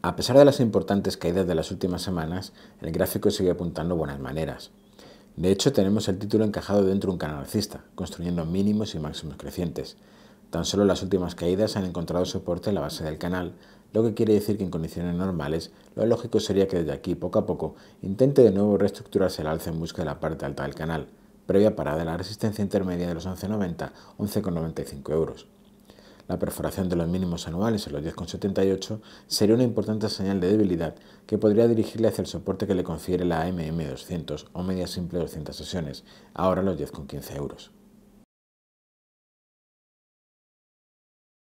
A pesar de las importantes caídas de las últimas semanas, el gráfico sigue apuntando buenas maneras. De hecho, tenemos el título encajado dentro de un canal alcista, construyendo mínimos y máximos crecientes. Tan solo las últimas caídas han encontrado soporte en la base del canal, lo que quiere decir que en condiciones normales lo lógico sería que desde aquí poco a poco intente de nuevo reestructurarse el alza en busca de la parte alta del canal, previa parada de la resistencia intermedia de los 11,90-11,95 euros. La perforación de los mínimos anuales en los 10,78 sería una importante señal de debilidad que podría dirigirle hacia el soporte que le confiere la amm 200 o media simple 200 sesiones, ahora los 10,15 euros.